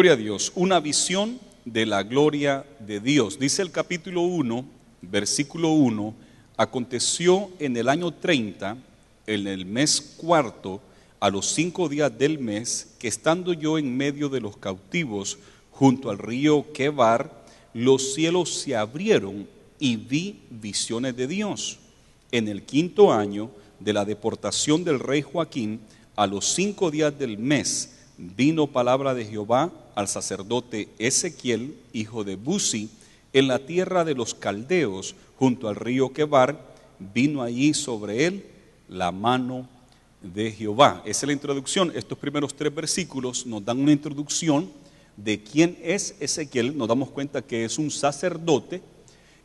Gloria a Dios, una visión de la gloria de Dios. Dice el capítulo 1, versículo 1, aconteció en el año 30, en el mes cuarto, a los cinco días del mes, que estando yo en medio de los cautivos, junto al río Quebar, los cielos se abrieron y vi visiones de Dios. En el quinto año de la deportación del rey Joaquín, a los cinco días del mes, vino palabra de Jehová al sacerdote Ezequiel, hijo de Buzi, en la tierra de los caldeos, junto al río Quebar, vino allí sobre él la mano de Jehová. Esa es la introducción. Estos primeros tres versículos nos dan una introducción de quién es Ezequiel. Nos damos cuenta que es un sacerdote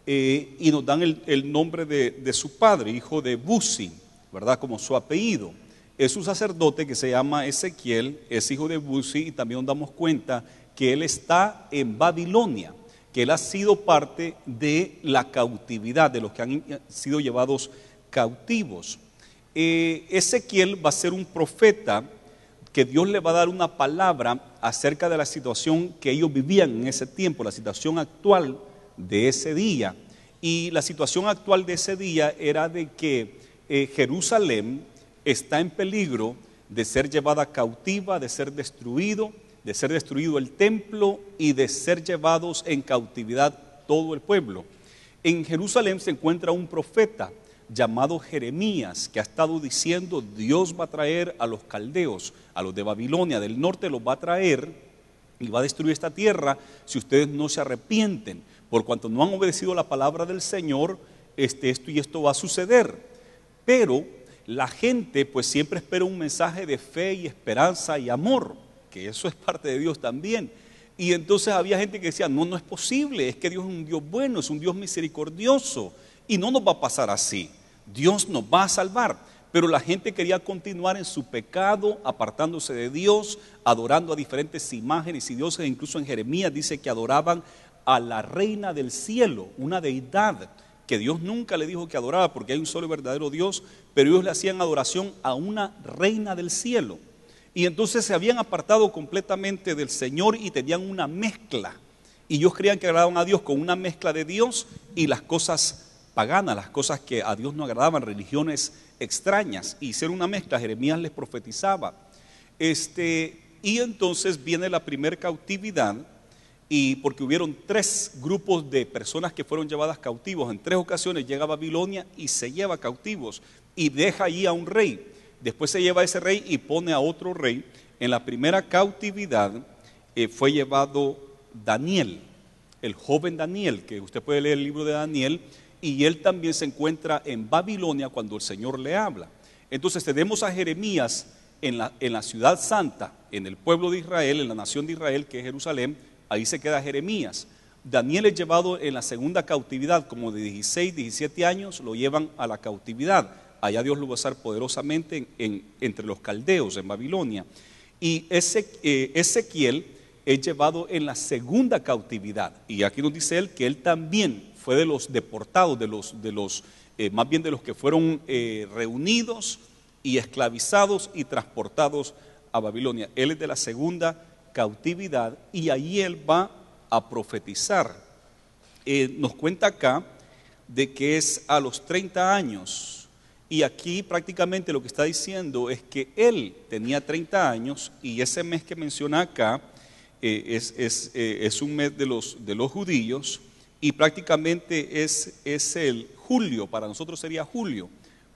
eh, y nos dan el, nombre de, de, su padre, hijo de Buzi, ¿verdad? Como su apellido. Es un sacerdote que se llama Ezequiel, es hijo de Buzi y también damos cuenta que él está en Babilonia, que él ha sido parte de la cautividad, de los que han sido llevados cautivos. Eh, Ezequiel va a ser un profeta que Dios le va a dar una palabra acerca de la situación que ellos vivían en ese tiempo, la situación actual de ese día. Y la situación actual de ese día era de que eh, Jerusalén está en peligro de ser llevada cautiva, de ser destruido, de ser destruido el templo y de ser llevados en cautividad todo el pueblo. En Jerusalén se encuentra un profeta llamado Jeremías que ha estado diciendo Dios va a traer a los caldeos, a los de Babilonia, del norte los va a traer y va a destruir esta tierra si ustedes no se arrepienten. Por cuanto no han obedecido la palabra del Señor, este, esto y esto va a suceder. Pero la gente pues siempre espera un mensaje de fe y esperanza y amor, que eso es parte de Dios también. Y entonces había gente que decía, no, no es posible, es que Dios es un Dios bueno, es un Dios misericordioso y no nos va a pasar así. Dios nos va a salvar. Pero la gente quería continuar en su pecado, apartándose de Dios, adorando a diferentes imágenes y dioses. Incluso en Jeremías dice que adoraban a la reina del cielo, una deidad que Dios nunca le dijo que adoraba porque hay un solo y verdadero Dios, pero ellos le hacían adoración a una reina del cielo. Y entonces se habían apartado completamente del Señor y tenían una mezcla. Y ellos creían que agradaban a Dios con una mezcla de Dios y las cosas paganas, las cosas que a Dios no agradaban, religiones extrañas. Y hicieron una mezcla, Jeremías les profetizaba. Este, y entonces viene la primer cautividad y porque hubieron tres grupos de personas que fueron llevadas cautivos. En tres ocasiones llega a Babilonia y se lleva cautivos y deja allí a un rey. Después se lleva a ese rey y pone a otro rey. En la primera cautividad eh, fue llevado Daniel, el joven Daniel, que usted puede leer el libro de Daniel, y él también se encuentra en Babilonia cuando el Señor le habla. Entonces tenemos a Jeremías en la, en la ciudad santa, en el pueblo de Israel, en la nación de Israel, que es Jerusalén, Ahí se queda Jeremías. Daniel es llevado en la segunda cautividad, como de 16, 17 años, lo llevan a la cautividad. Allá Dios lo va a usar poderosamente en, entre los caldeos, en Babilonia. Y ese, eh, Ezequiel es llevado en la segunda cautividad. Y aquí nos dice él que él también fue de los deportados, de los, de los eh, más bien de los que fueron eh, reunidos y esclavizados y transportados a Babilonia. Él es de la segunda cautividad y ahí él va a profetizar. Eh, nos cuenta acá de que es a los 30 años y aquí prácticamente lo que está diciendo es que él tenía 30 años y ese mes que menciona acá eh, eh, es, un mes de los, judíos y prácticamente es, es el julio, para nosotros sería julio,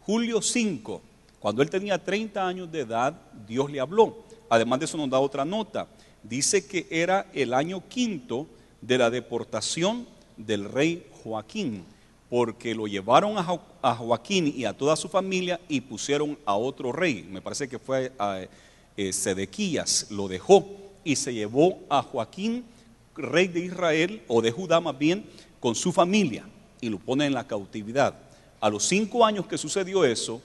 julio 5. Cuando él tenía 30 años de edad, Dios le habló. Además de eso nos da otra nota dice que era el año quinto de la deportación del rey Joaquín, porque lo llevaron a, Joaquín y a toda su familia y pusieron a otro rey. Me parece que fue a, eh, eh, Sedequías, lo dejó y se llevó a Joaquín, rey de Israel, o de Judá más bien, con su familia y lo pone en la cautividad. A los cinco años que sucedió eso,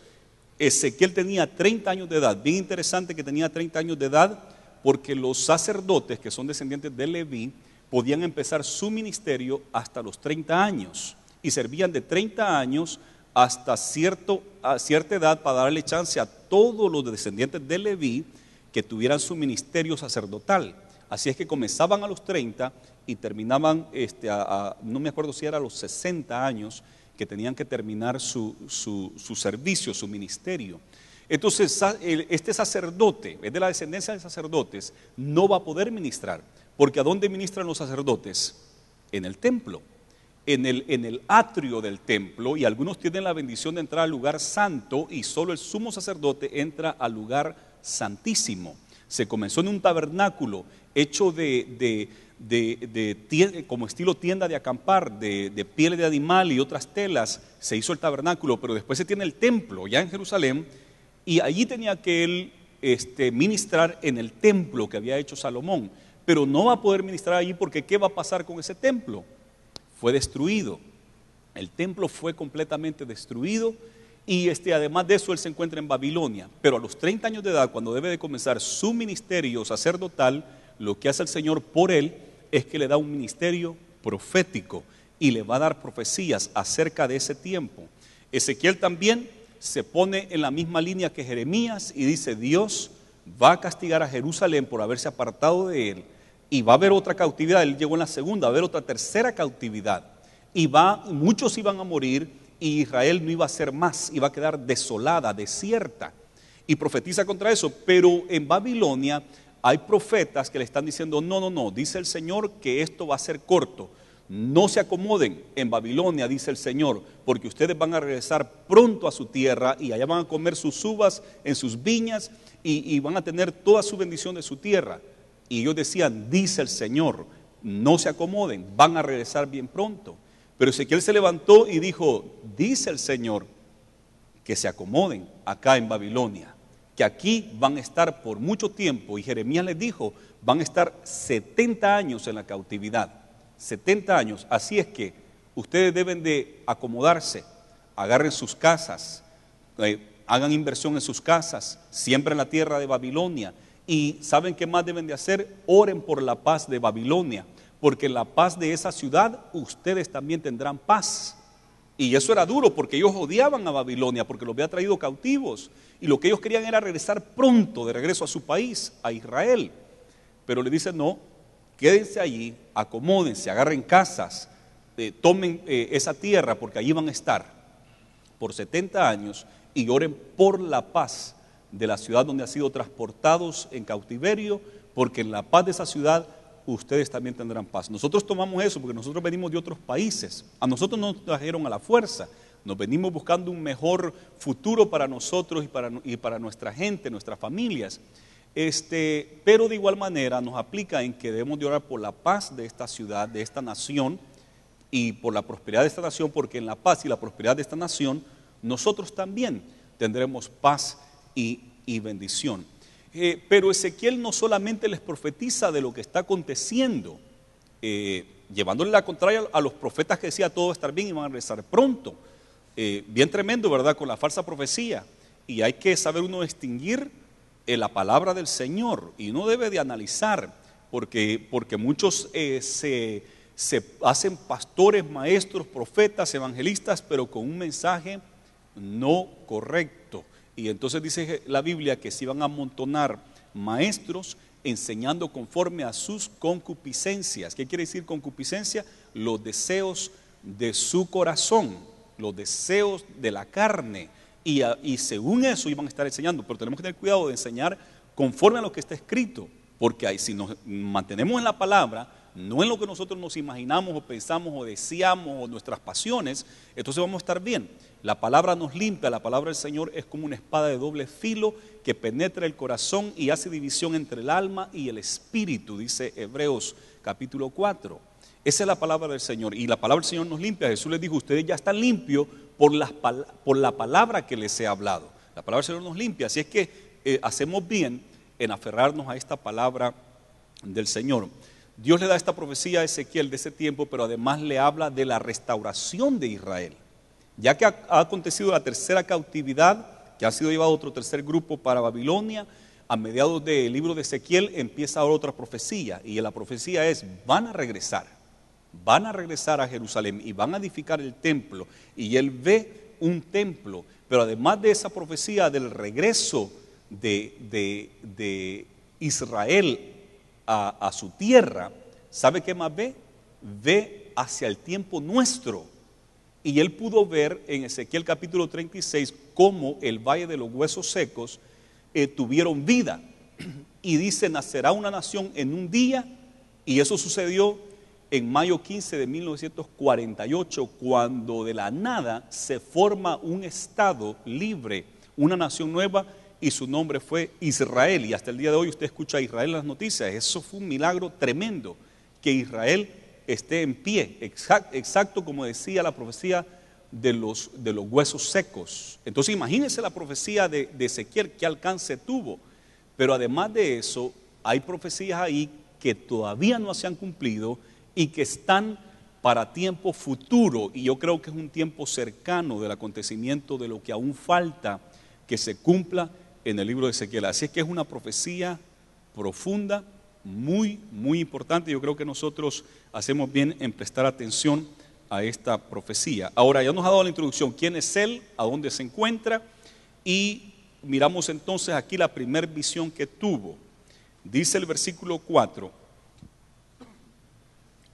Ezequiel tenía 30 años de edad. Bien interesante que tenía 30 años de edad porque los sacerdotes que son descendientes de Leví podían empezar su ministerio hasta los 30 años y servían de 30 años hasta cierto, cierta edad para darle chance a todos los descendientes de Leví que tuvieran su ministerio sacerdotal. Así es que comenzaban a los 30 y terminaban, este, no me acuerdo si era a los 60 años, que tenían que terminar su, su servicio, su ministerio. Entonces, este sacerdote, es de la descendencia de sacerdotes, no va a poder ministrar, porque ¿a dónde ministran los sacerdotes? En el templo, en el, en el atrio del templo, y algunos tienen la bendición de entrar al lugar santo, y solo el sumo sacerdote entra al lugar santísimo. Se comenzó en un tabernáculo hecho de, como estilo tienda de acampar, de, de, piel de animal y otras telas, se hizo el tabernáculo, pero después se tiene el templo ya en Jerusalén y allí tenía que él este, ministrar en el templo que había hecho Salomón, pero no va a poder ministrar allí porque ¿qué va a pasar con ese templo? Fue destruido. El templo fue completamente destruido y este, además de eso él se encuentra en Babilonia, pero a los 30 años de edad, cuando debe de comenzar su ministerio sacerdotal, lo que hace el Señor por él es que le da un ministerio profético y le va a dar profecías acerca de ese tiempo. Ezequiel también se pone en la misma línea que Jeremías y dice, Dios va a castigar a Jerusalén por haberse apartado de él y va a haber otra cautividad, él llegó en la segunda, va a haber otra tercera cautividad y va, muchos iban a morir y Israel no iba a ser más, iba a quedar desolada, desierta. Y profetiza contra eso, pero en Babilonia hay profetas que le están diciendo, no, no, no, dice el Señor que esto va a ser corto no se acomoden en Babilonia, dice el Señor, porque ustedes van a regresar pronto a su tierra y allá van a comer sus uvas en sus viñas y, van a tener toda su bendición de su tierra. Y ellos decían, dice el Señor, no se acomoden, van a regresar bien pronto. Pero Ezequiel se levantó y dijo, dice el Señor, que se acomoden acá en Babilonia, que aquí van a estar por mucho tiempo. Y Jeremías les dijo, van a estar 70 años en la cautividad. 70 años. Así es que ustedes deben de acomodarse, agarren sus casas, eh, hagan inversión en sus casas, siempre en la tierra de Babilonia. Y ¿saben qué más deben de hacer? Oren por la paz de Babilonia, porque la paz de esa ciudad ustedes también tendrán paz. Y eso era duro porque ellos odiaban a Babilonia porque los había traído cautivos y lo que ellos querían era regresar pronto de regreso a su país, a Israel. Pero le dicen, no, Quédense allí, acomódense, agarren casas, eh, tomen eh, esa tierra porque allí van a estar por 70 años y oren por la paz de la ciudad donde han sido transportados en cautiverio, porque en la paz de esa ciudad ustedes también tendrán paz. Nosotros tomamos eso porque nosotros venimos de otros países. A nosotros nos trajeron a la fuerza. Nos venimos buscando un mejor futuro para nosotros y para nuestra gente, nuestras familias. Este, pero de igual manera nos aplica en que debemos de orar por la paz de esta ciudad, de esta nación y por la prosperidad de esta nación, porque en la paz y la prosperidad de esta nación nosotros también tendremos paz y, bendición. Eh, pero Ezequiel no solamente les profetiza de lo que está aconteciendo, eh, llevándole la contraria a los profetas que decía todo va a estar bien y van a regresar pronto. Eh, bien tremendo, ¿verdad? Con la falsa profecía. Y hay que saber uno distinguir en la palabra del Señor y no debe de analizar, porque, porque muchos eh, se, se hacen pastores, maestros, profetas, evangelistas, pero con un mensaje no correcto. Y entonces dice la Biblia que se iban a amontonar maestros enseñando conforme a sus concupiscencias. ¿Qué quiere decir concupiscencia? Los deseos de su corazón, los deseos de la carne y, según eso iban a estar enseñando, pero tenemos que tener cuidado de enseñar conforme a lo que está escrito, porque ahí, si nos mantenemos en la palabra, no en lo que nosotros nos imaginamos o pensamos o deseamos o nuestras pasiones, entonces vamos a estar bien. La palabra nos limpia, la palabra del Señor es como una espada de doble filo que penetra el corazón y hace división entre el alma y el espíritu, dice Hebreos capítulo 4. Esa es la palabra del Señor. Y la palabra del Señor nos limpia. Jesús les dijo, ustedes ya están limpios por, la palabra que les he hablado. La palabra del Señor nos limpia. Así es que eh, hacemos bien en aferrarnos a esta palabra del Señor. Dios le da esta profecía a Ezequiel de ese tiempo, pero además le habla de la restauración de Israel. Ya que ha, ha acontecido la tercera cautividad, que ha sido llevado otro tercer grupo para Babilonia, a mediados del libro de Ezequiel empieza ahora otra profecía, y la profecía es, van a regresar van a regresar a Jerusalén y van a edificar el templo. Y él ve un templo, pero además de esa profecía del regreso de, Israel a, su tierra, ¿sabe qué más ve? Ve hacia el tiempo nuestro. Y él pudo ver en Ezequiel capítulo 36 cómo el valle de los huesos secos eh, tuvieron vida. Y dice, nacerá una nación en un día, y eso sucedió en mayo 15 de 1948, cuando de la nada se forma un Estado libre, una nación nueva, y su nombre fue Israel. Y hasta el día de hoy usted escucha a Israel en las noticias. Eso fue un milagro tremendo, que Israel esté en pie, exacto, como decía la profecía de los, huesos secos. Entonces imagínense la profecía de, Ezequiel, qué alcance tuvo. Pero además de eso, hay profecías ahí que todavía no se han cumplido y que están para tiempo futuro, y yo creo que es un tiempo cercano del acontecimiento de lo que aún falta que se cumpla en el libro de Ezequiel. Así es que es una profecía profunda, muy, muy importante. Yo creo que nosotros hacemos bien en prestar atención a esta profecía. Ahora, ya nos ha dado la introducción, quién es él, a dónde se encuentra, y miramos entonces aquí la primer visión que tuvo. Dice el versículo 4,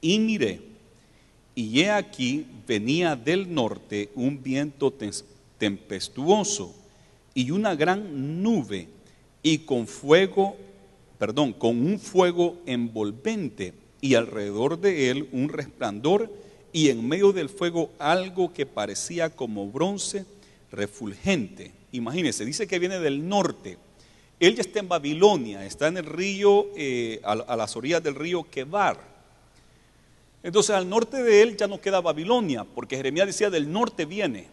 y miré, y he aquí venía del norte un viento tempestuoso y una gran nube y con fuego, perdón, con un fuego envolvente y alrededor de él un resplandor y en medio del fuego algo que parecía como bronce refulgente. Imagínense, dice que viene del norte. Él ya está en Babilonia, está en el río, eh, a, a las orillas del río Quebar. Entonces al norte de él ya no queda Babilonia, porque Jeremías decía, del norte viene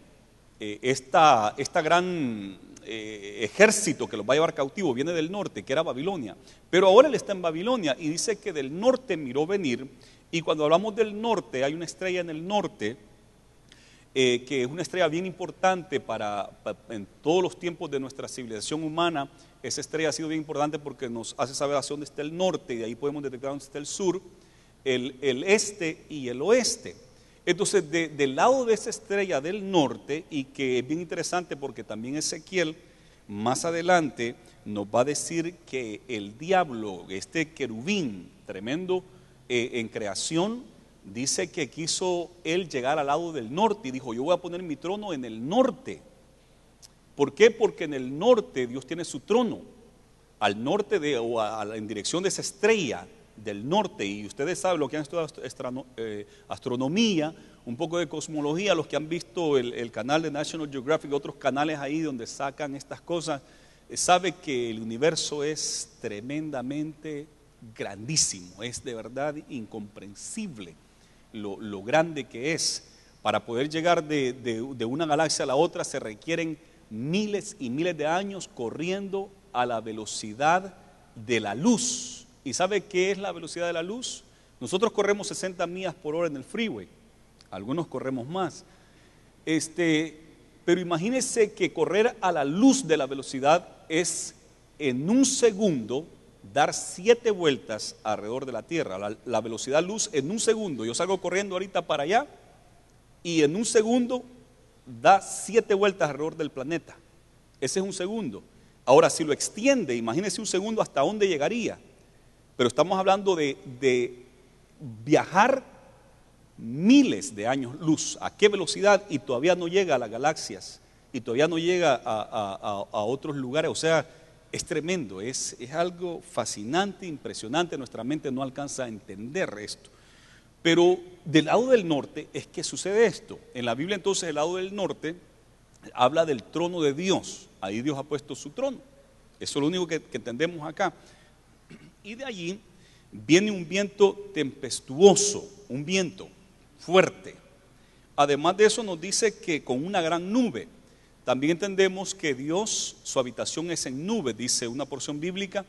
este gran eh, ejército que los va a llevar cautivo, viene del norte, que era Babilonia. Pero ahora él está en Babilonia y dice que del norte miró venir, y cuando hablamos del norte, hay una estrella en el norte, eh, que es una estrella bien importante para, en todos los tiempos de nuestra civilización humana. Esa estrella ha sido bien importante porque nos hace saber hacia dónde está el norte y ahí podemos detectar dónde está el sur el, este y el oeste. Entonces, del lado de esa estrella del norte, y que es bien interesante porque también Ezequiel más adelante nos va a decir que el diablo, este querubín tremendo eh, en creación, dice que quiso él llegar al lado del norte y dijo, yo voy a poner mi trono en el norte. ¿Por qué? Porque en el norte Dios tiene su trono, al norte de, o en dirección de esa estrella del norte, y ustedes saben los que han estudiado eh, astronomía, un poco de cosmología, los que han visto el, canal de National Geographic, otros canales ahí donde sacan estas cosas, eh, sabe que el universo es tremendamente grandísimo, es de verdad incomprensible lo, grande que es. Para poder llegar de una galaxia a la otra se requieren miles y miles de años corriendo a la velocidad de la luz. ¿Y sabe qué es la velocidad de la luz? Nosotros corremos 60 millas por hora en el freeway, algunos corremos más. Este, pero imagínese que correr a la luz de la velocidad es en un segundo dar siete vueltas alrededor de la Tierra. La, la, velocidad luz en un segundo. Yo salgo corriendo ahorita para allá y en un segundo da siete vueltas alrededor del planeta. Ese es un segundo. Ahora, si lo extiende, imagínese un segundo hasta dónde llegaría pero estamos hablando de, viajar miles de años luz. ¿A qué velocidad? Y todavía no llega a las galaxias y todavía no llega a, otros lugares. O sea, es tremendo, es, algo fascinante, impresionante. Nuestra mente no alcanza a entender esto. Pero del lado del norte es que sucede esto. En la Biblia entonces el lado del norte habla del trono de Dios. Ahí Dios ha puesto su trono. Eso es lo único que entendemos acá. Y de allí viene un viento tempestuoso, un viento fuerte. Además de eso nos dice que con una gran nube. También entendemos que Dios, su habitación es en nube, dice una porción bíblica,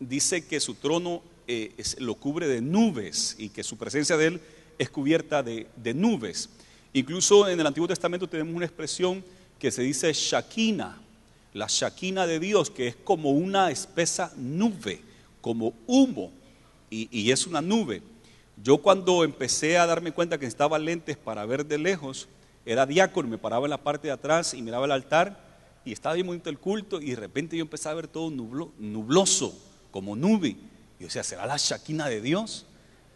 dice que su trono eh, lo cubre de nubes y que su presencia de él es cubierta de, de nubes. Incluso en el Antiguo Testamento tenemos una expresión que se dice Shaquina, la Shaquina de Dios, que es como una espesa nube como humo y, es una nube. Yo cuando empecé a darme cuenta que estaba lentes para ver de lejos, era diácono, me paraba en la parte de atrás y miraba el altar y estaba bien bonito el culto y de repente yo empecé a ver todo nublo, nubloso, como nube. Y o sea, ¿será la shaquina de Dios?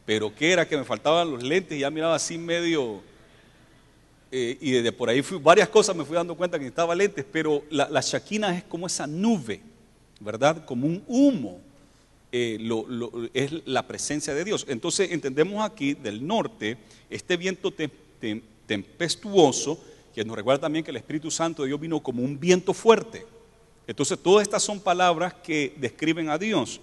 Pero qué era que me faltaban los lentes y ya miraba así medio... Eh, y desde por ahí varias cosas me fui dando cuenta que estaba lentes, pero la, la shaquina es como esa nube, ¿verdad? Como un humo eh, es la presencia de Dios. Entonces entendemos aquí del norte este viento tempestuoso que nos recuerda también que el Espíritu Santo de Dios vino como un viento fuerte. Entonces todas estas son palabras que describen a Dios.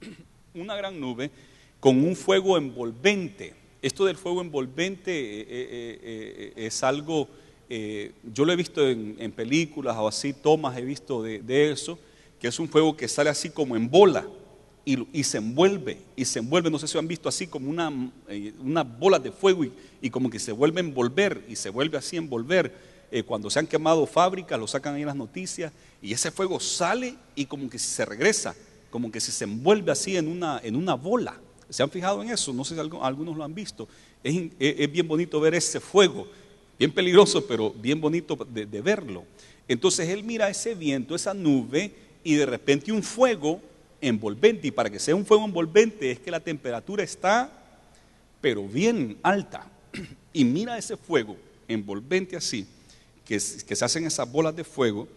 Una gran nube con un fuego envolvente. Esto del fuego envolvente eh, eh, es algo, yo lo he visto en, películas o así, tomas he visto de, de eso, que es un fuego que sale así como en bola y, se envuelve, y se envuelve, no sé si han visto así como una, eh, una bola de fuego y, como que se vuelve a envolver y se vuelve así a envolver. Eh, cuando se han quemado fábricas, lo sacan ahí en las noticias y ese fuego sale y como que se regresa, como que se envuelve así en una, en una bola. ¿Se han fijado en eso? No sé si algunos lo han visto. Es, bien bonito ver ese fuego, bien peligroso, pero bien bonito de verlo. Entonces él mira ese viento, esa nube, y de repente un fuego envolvente. Y para que sea un fuego envolvente es que la temperatura está, pero bien alta. Y mira ese fuego envolvente así, que, se hacen esas bolas de fuego.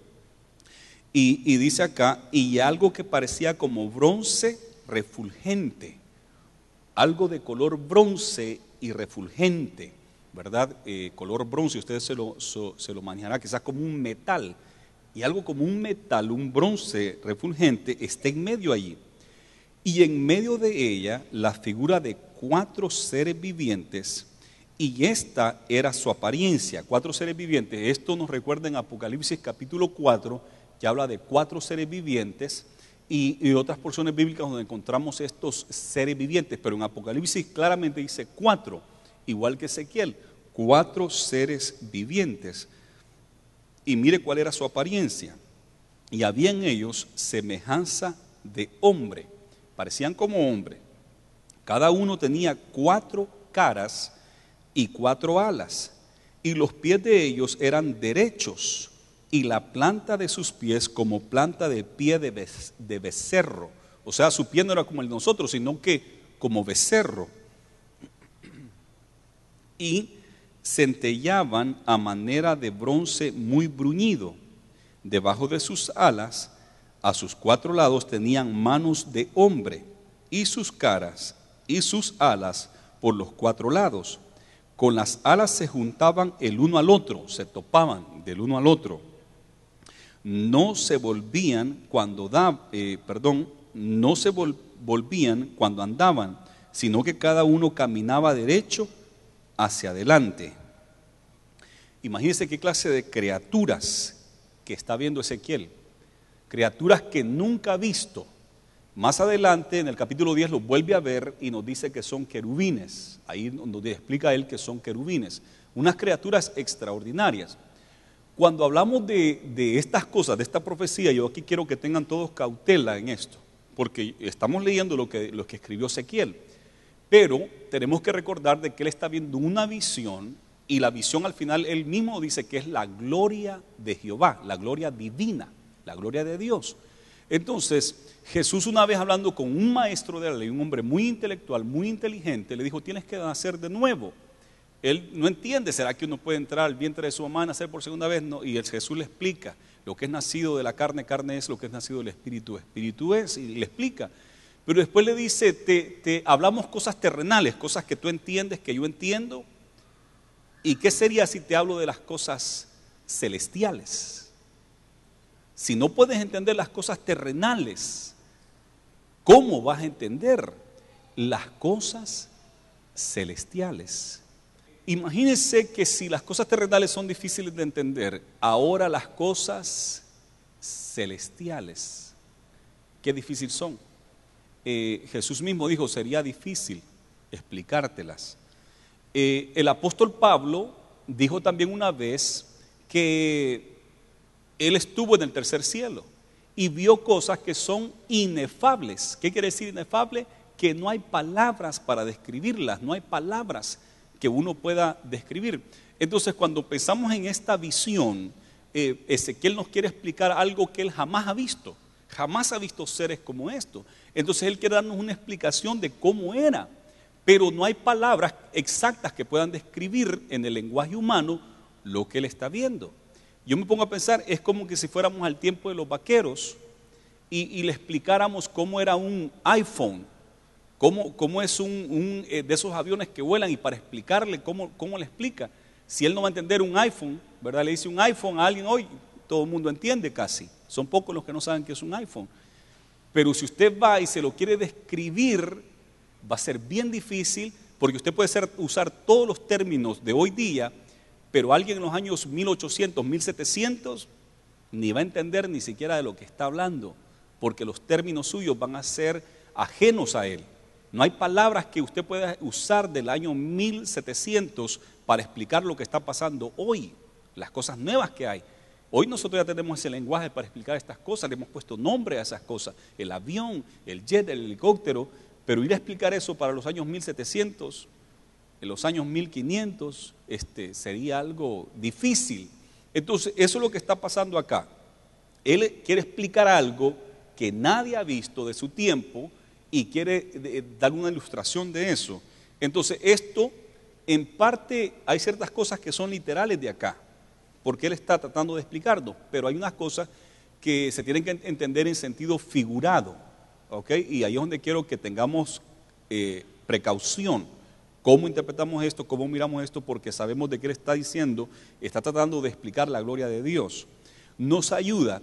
Y, dice acá, y algo que parecía como bronce refulgente, algo de color bronce y refulgente, ¿verdad? Eh, color bronce, ustedes se lo, se lo manejará quizás como un metal y algo como un metal, un bronce refulgente, está en medio allí. Y en medio de ella la figura de cuatro seres vivientes, y esta era su apariencia, cuatro seres vivientes. Esto nos recuerda en Apocalipsis capítulo 4, que habla de cuatro seres vivientes, y, otras porciones bíblicas donde encontramos estos seres vivientes, pero en Apocalipsis claramente dice cuatro, igual que Ezequiel, cuatro seres vivientes y mire cuál era su apariencia. Y había en ellos semejanza de hombre, parecían como hombre. Cada uno tenía cuatro caras y cuatro alas, y los pies de ellos eran derechos, y la planta de sus pies como planta de pie de, de becerro. O sea, su pie no era como el de nosotros, sino que como becerro. Y centellaban a manera de bronce muy bruñido. Debajo de sus alas, a sus cuatro lados, tenían manos de hombre y sus caras y sus alas por los cuatro lados. Con las alas se juntaban el uno al otro, se topaban del uno al otro. No se volvían cuando da, eh, perdón, no se volvían cuando andaban, sino que cada uno caminaba derecho hacia adelante. Imagínense qué clase de criaturas que está viendo Ezequiel. Criaturas que nunca ha visto. Más adelante, en el capítulo 10, los vuelve a ver y nos dice que son querubines. Ahí donde explica él que son querubines. Unas criaturas extraordinarias. Cuando hablamos de, de estas cosas, de esta profecía, yo aquí quiero que tengan todos cautela en esto, porque estamos leyendo lo que, lo que escribió Ezequiel. Pero tenemos que recordar de que él está viendo una visión y la visión al final él mismo dice que es la gloria de Jehová, la gloria divina, la gloria de Dios. Entonces, Jesús una vez hablando con un maestro de la ley, un hombre muy intelectual, muy inteligente, le dijo, tienes que nacer de nuevo. Él no entiende, ¿será que uno puede entrar al vientre de su mamá, nacer por segunda vez? No, y Jesús le explica, lo que es nacido de la carne, carne es, lo que es nacido del espíritu, espíritu es, y le explica. Pero después le dice, te, hablamos cosas terrenales, cosas que tú entiendes, que yo entiendo. ¿Y qué sería si te hablo de las cosas celestiales? Si no puedes entender las cosas terrenales, ¿cómo vas a entender las cosas celestiales? Imagínense que si las cosas terrenales son difíciles de entender, ahora las cosas celestiales, qué difíciles son. Eh, Jesús mismo dijo, sería difícil explicártelas. Eh, el apóstol Pablo dijo también una vez que él estuvo en el tercer cielo y vio cosas que son inefables. ¿Qué quiere decir inefable? Que no hay palabras para describirlas, no hay palabras que uno pueda describir. Entonces, cuando pensamos en esta visión, eh, Ezequiel nos quiere explicar algo que él jamás ha visto. Jamás ha visto seres como estos. Entonces Él quiere darnos una explicación de cómo era. Pero no hay palabras exactas que puedan describir en el lenguaje humano lo que Él está viendo. Yo me pongo a pensar, es como que si fuéramos al tiempo de los vaqueros y, le explicáramos cómo era un iPhone, cómo, es un, eh, de esos aviones que vuelan y para explicarle cómo, cómo le explica. Si él no va a entender un iPhone, ¿verdad? Le dice un iPhone a alguien hoy, todo el mundo entiende casi. Son pocos los que no saben que es un iPhone. Pero si usted va y se lo quiere describir, va a ser bien difícil porque usted puede usar todos los términos de hoy día, pero alguien en los años 1800, 1700, ni va a entender ni siquiera de lo que está hablando, porque los términos suyos van a ser ajenos a él. No hay palabras que usted pueda usar del año 1700 para explicar lo que está pasando hoy, las cosas nuevas que hay. Hoy nosotros ya tenemos ese lenguaje para explicar estas cosas, le hemos puesto nombre a esas cosas, el avión, el jet, el helicóptero, pero ir a explicar eso para los años 1700, en los años 1500, este, sería algo difícil. Entonces, eso es lo que está pasando acá. Él quiere explicar algo que nadie ha visto de su tiempo y quiere eh, dar una ilustración de eso. Entonces, esto, en parte, hay ciertas cosas que son literales de acá porque él está tratando de explicarlo, pero hay unas cosas que se tienen que entender en sentido figurado, ¿ok? Y ahí es donde quiero que tengamos eh, precaución, cómo interpretamos esto, cómo miramos esto, porque sabemos de qué él está diciendo, está tratando de explicar la gloria de Dios. Nos ayuda,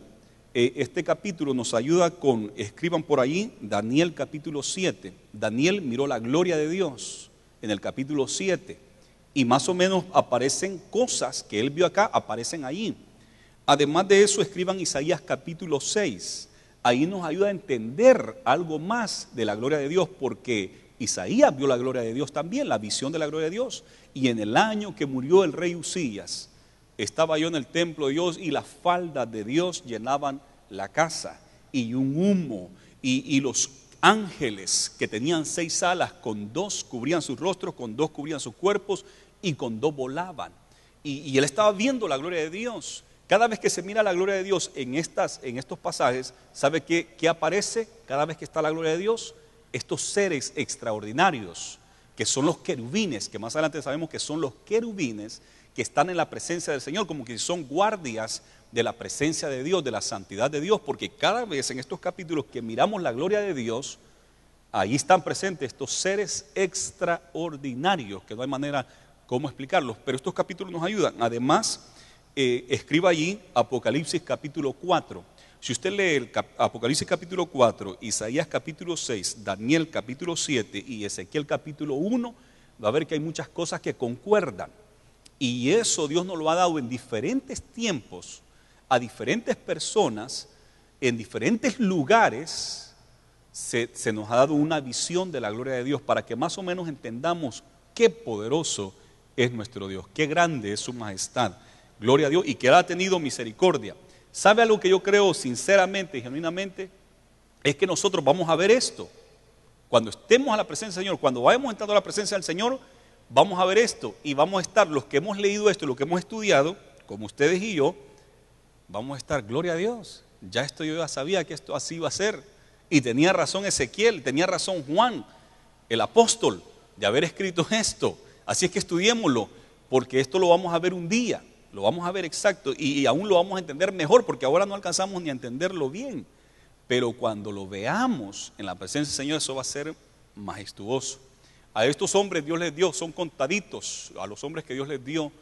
eh, este capítulo nos ayuda con, escriban por ahí, Daniel capítulo 7, Daniel miró la gloria de Dios en el capítulo 7 y más o menos aparecen cosas que él vio acá, aparecen ahí. Además de eso, escriban Isaías capítulo 6. Ahí nos ayuda a entender algo más de la gloria de Dios, porque Isaías vio la gloria de Dios también, la visión de la gloria de Dios. Y en el año que murió el rey Usías, estaba yo en el templo de Dios y las faldas de Dios llenaban la casa y un humo y, y los ángeles que tenían seis alas, con dos cubrían sus rostros, con dos cubrían sus cuerpos y con dos volaban. Y, él estaba viendo la gloria de Dios. Cada vez que se mira la gloria de Dios en, estas, en estos pasajes, ¿sabe qué, qué aparece cada vez que está la gloria de Dios? Estos seres extraordinarios, que son los querubines, que más adelante sabemos que son los querubines que están en la presencia del Señor, como que son guardias de la presencia de Dios, de la santidad de Dios, porque cada vez en estos capítulos que miramos la gloria de Dios, ahí están presentes estos seres extraordinarios que no hay manera cómo explicarlos, pero estos capítulos nos ayudan. Además, eh, escriba allí Apocalipsis capítulo 4. Si usted lee Apocalipsis capítulo 4, Isaías capítulo 6, Daniel capítulo 7 y Ezequiel capítulo 1, va a ver que hay muchas cosas que concuerdan. Y eso Dios nos lo ha dado en diferentes tiempos, a diferentes personas, en diferentes lugares. Se, nos ha dado una visión de la gloria de Dios para que más o menos entendamos qué poderoso es es nuestro Dios. Qué grande es su majestad. Gloria a Dios. Y que ha tenido misericordia. ¿Sabe algo que yo creo sinceramente y genuinamente? Es que nosotros vamos a ver esto. Cuando estemos a la presencia del Señor, cuando vayamos entrando a la presencia del Señor, vamos a ver esto. Y vamos a estar, los que hemos leído esto, los que hemos estudiado, como ustedes y yo, vamos a estar, gloria a Dios. Ya esto yo ya sabía que esto así iba a ser. Y tenía razón Ezequiel, tenía razón Juan, el apóstol, de haber escrito esto. Así es que estudiémoslo, porque esto lo vamos a ver un día, lo vamos a ver exacto y, aún lo vamos a entender mejor, porque ahora no alcanzamos ni a entenderlo bien. Pero cuando lo veamos en la presencia del Señor, eso va a ser majestuoso. A estos hombres Dios les dio, son contaditos, a los hombres que Dios les dio,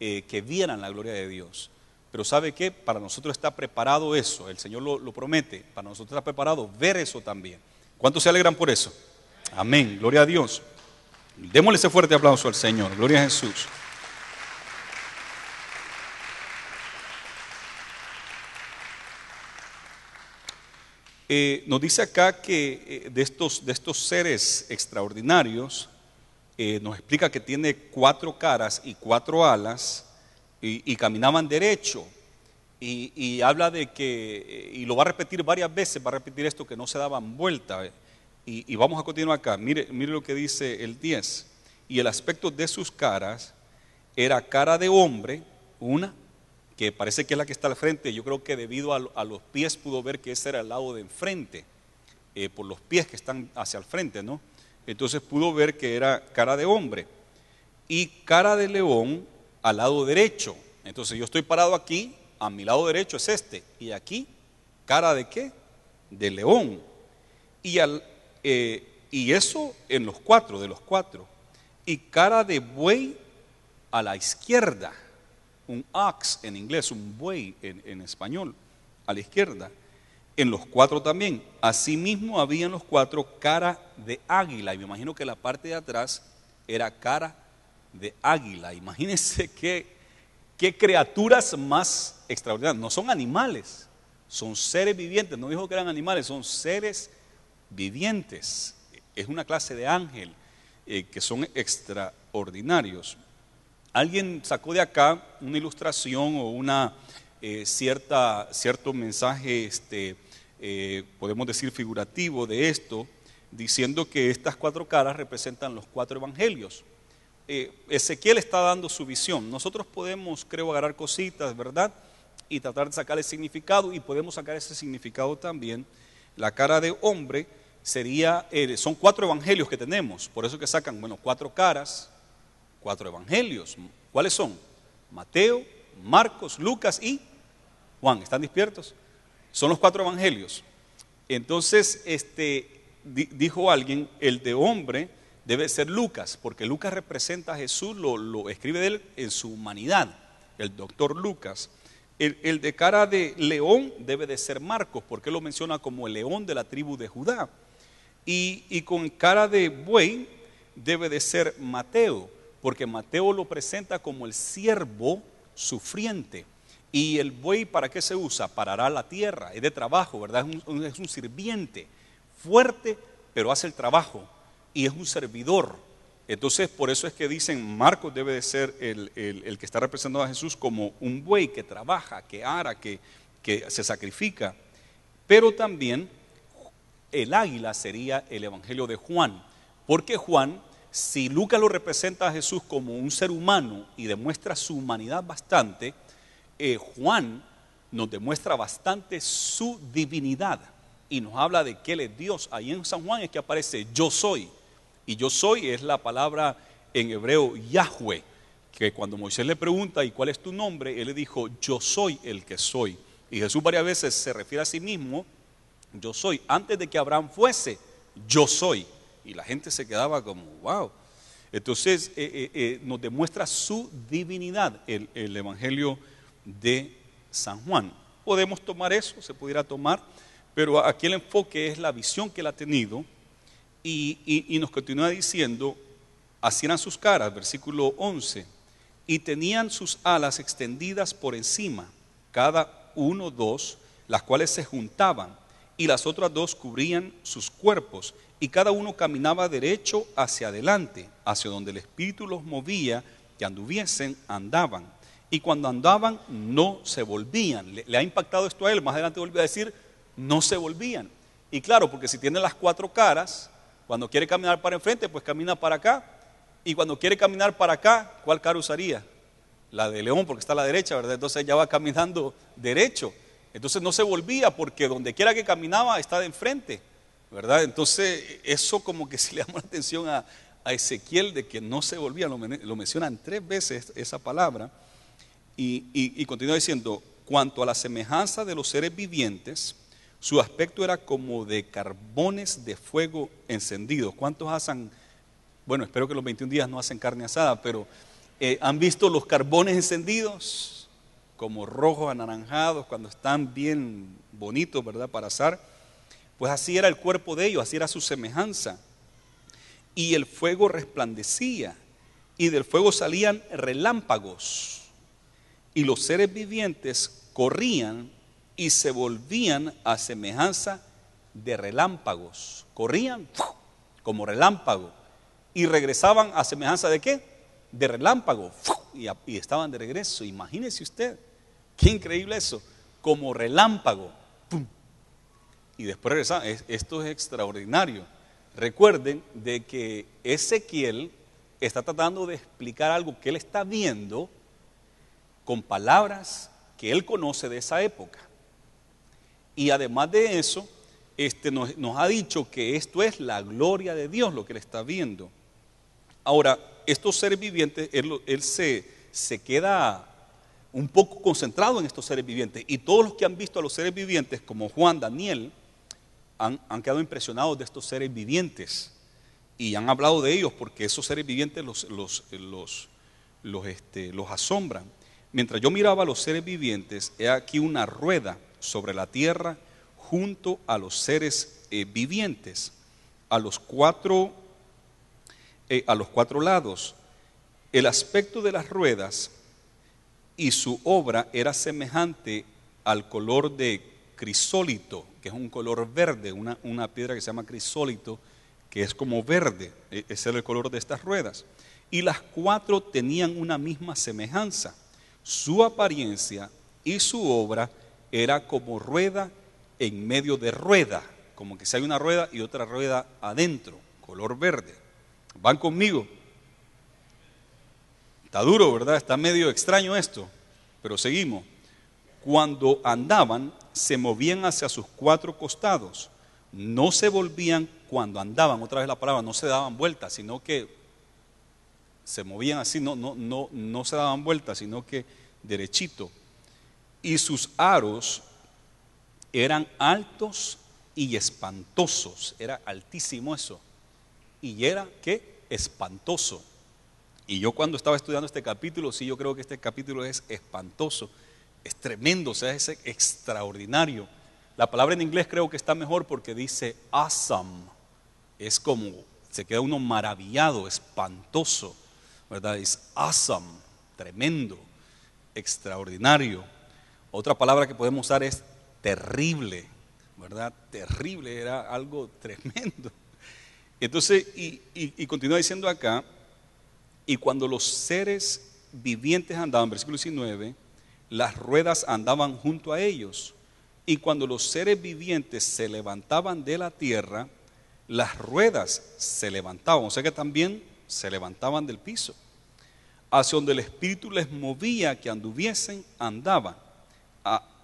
eh, que vieran la gloria de Dios. Pero ¿sabe qué? Para nosotros está preparado eso, el Señor lo promete, para nosotros está preparado ver eso también. ¿Cuántos se alegran por eso? Amén, gloria a Dios. Démosle ese fuerte aplauso al Señor. Gloria a Jesús. Eh, nos dice acá que eh, de, estos, de estos seres extraordinarios, eh, nos explica que tiene cuatro caras y cuatro alas y, caminaban derecho. Y, y, habla de que, y lo va a repetir varias veces, va a repetir esto, que no se daban vuelta. Y, vamos a continuar acá. Mire, lo que dice el 10. Y el aspecto de sus caras era cara de hombre, una, que parece que es la que está al frente. Yo creo que debido a, los pies pudo ver que ese era el lado de enfrente, eh, por los pies que están hacia el frente, ¿no? Entonces pudo ver que era cara de hombre. Y cara de león al lado derecho. Entonces yo estoy parado aquí, a mi lado derecho es este. Y aquí, cara de qué? De león. Y al, eh, y eso en los cuatro, de los cuatro. Y cara de buey a la izquierda, un ox en inglés, un buey en, español, a la izquierda. En los cuatro también. Asimismo había en los cuatro cara de águila. Y me imagino que la parte de atrás era cara de águila. Imagínense qué, qué criaturas más extraordinarias. No son animales, son seres vivientes. No dijo que eran animales, son seres vivientes, es una clase de ángel eh, que son extraordinarios. Alguien sacó de acá una ilustración o una eh, cierta, cierto mensaje, este, eh, podemos decir figurativo de esto, diciendo que estas cuatro caras representan los cuatro evangelios. Ezequiel está dando su visión. Nosotros podemos, creo, agarrar cositas, ¿verdad? Y tratar de sacar el significado y podemos sacar ese significado también. La cara de hombre sería, eh, son cuatro evangelios que tenemos, por eso que sacan, bueno, cuatro caras, cuatro evangelios. ¿Cuáles son? Mateo, Marcos, Lucas y Juan. ¿Están despiertos? Son los cuatro evangelios. Entonces, este, dijo alguien, el de hombre debe ser Lucas, porque Lucas representa a Jesús, lo, escribe él en su humanidad, el doctor Lucas. El, el de cara de león debe de ser Marcos, porque lo menciona como el león de la tribu de Judá y, con cara de buey debe de ser Mateo, porque Mateo lo presenta como el siervo sufriente. Y el buey, ¿para qué se usa? Parará la tierra, es de trabajo, ¿verdad? Es un, sirviente, fuerte, pero hace el trabajo y es un servidor. Entonces, por eso es que dicen, Marcos debe de ser el, que está representando a Jesús como un buey que trabaja, que ara, que, que se sacrifica. Pero también el águila sería el Evangelio de Juan, porque Juan, si Lucas lo representa a Jesús como un ser humano y demuestra su humanidad bastante, eh, Juan nos demuestra bastante su divinidad y nos habla de que Él es Dios. Ahí en San Juan es que aparece yo soy. Y yo soy es la palabra en hebreo Yahweh, que cuando Moisés le pregunta, ¿y cuál es tu nombre? Él le dijo, yo soy el que soy. Y Jesús varias veces se refiere a sí mismo yo soy. Antes de que Abraham fuese, yo soy. Y la gente se quedaba como, wow. Entonces eh, eh, eh, nos demuestra su divinidad el, Evangelio de San Juan. Podemos tomar eso, se pudiera tomar, pero aquí el enfoque es la visión que él ha tenido y, nos continúa diciendo, así eran sus caras, versículo 11, y tenían sus alas extendidas por encima, cada uno dos, las cuales se juntaban y las otras dos cubrían sus cuerpos, y cada uno caminaba derecho hacia adelante, hacia donde el Espíritu los movía, que anduviesen, andaban. Y cuando andaban, no se volvían. Le, ha impactado esto a él, más adelante volvió a decir, no se volvían. Y claro, porque si tiene las cuatro caras, cuando quiere caminar para enfrente, pues camina para acá. Y cuando quiere caminar para acá, ¿cuál cara usaría? La de león, porque está a la derecha, ¿verdad? Entonces ya va caminando derecho. Entonces no se volvía porque donde quiera que caminaba estaba enfrente, ¿verdad? Entonces eso como que si le llamó la atención a, Ezequiel de que no se volvía, lo, mencionan tres veces esa palabra. Y, continúa diciendo, cuanto a la semejanza de los seres vivientes, su aspecto era como de carbones de fuego encendidos. ¿Cuántos hacen? Bueno, espero que los 21 días no hacen carne asada, pero eh, ¿han visto los carbones encendidos? como rojos anaranjados cuando están bien bonitos, ¿verdad? Para asar. Pues así era el cuerpo de ellos, así era su semejanza. Y el fuego resplandecía y del fuego salían relámpagos. Y los seres vivientes corrían y se volvían a semejanza de relámpagos. Corrían como relámpago. Y regresaban a semejanza de qué? De relámpago. Y, estaban de regreso. Imagínese usted. Qué increíble eso. Como relámpago. Y después regresamos. Esto es extraordinario. Recuerden de que Ezequiel está tratando de explicar algo que él está viendo con palabras que él conoce de esa época. Y además de eso, este nos, ha dicho que esto es la gloria de Dios, lo que él está viendo. Ahora, estos seres vivientes, él, se, se queda un poco concentrado en estos seres vivientes. Y todos los que han visto a los seres vivientes, como Juan, Daniel, han, quedado impresionados de estos seres vivientes. Y han hablado de ellos porque esos seres vivientes los, este, los, asombran. Mientras yo miraba a los seres vivientes, he aquí una rueda sobre la tierra junto a los seres eh, vivientes, a los cuatro, eh, a los cuatro lados. El aspecto de las ruedas y su obra era semejante al color de crisólito, que es un color verde, una, piedra que se llama crisólito, que es como verde, e, ese es el color de estas ruedas. Y las cuatro tenían una misma semejanza. Su apariencia y su obra era como rueda en medio de rueda, como que si hay una rueda y otra rueda adentro, color verde. ¿Van conmigo? Está duro, ¿verdad? Está medio extraño esto, pero seguimos. Cuando andaban, se movían hacia sus cuatro costados. No se volvían cuando andaban, otra vez la palabra, no se daban vueltas, sino que se movían así, no, no, no, no se daban vueltas, sino que derechito. Y sus aros eran altos y espantosos. Era altísimo eso. Y era que espantoso. Y yo cuando estaba estudiando este capítulo, sí, yo creo que este capítulo es espantoso, es tremendo, o sea, es extraordinario. La palabra en inglés creo que está mejor porque dice awesome. Es como, se queda uno maravillado, espantoso, ¿verdad? Es awesome, tremendo, extraordinario. Otra palabra que podemos usar es terrible, ¿verdad? Terrible, era algo tremendo. Entonces, y, y continúa diciendo acá, y cuando los seres vivientes andaban, versículo 19, las ruedas andaban junto a ellos. Y cuando los seres vivientes se levantaban de la tierra, las ruedas se levantaban, o sea que también se levantaban del piso. Hacia donde el Espíritu les movía que anduviesen, andaban.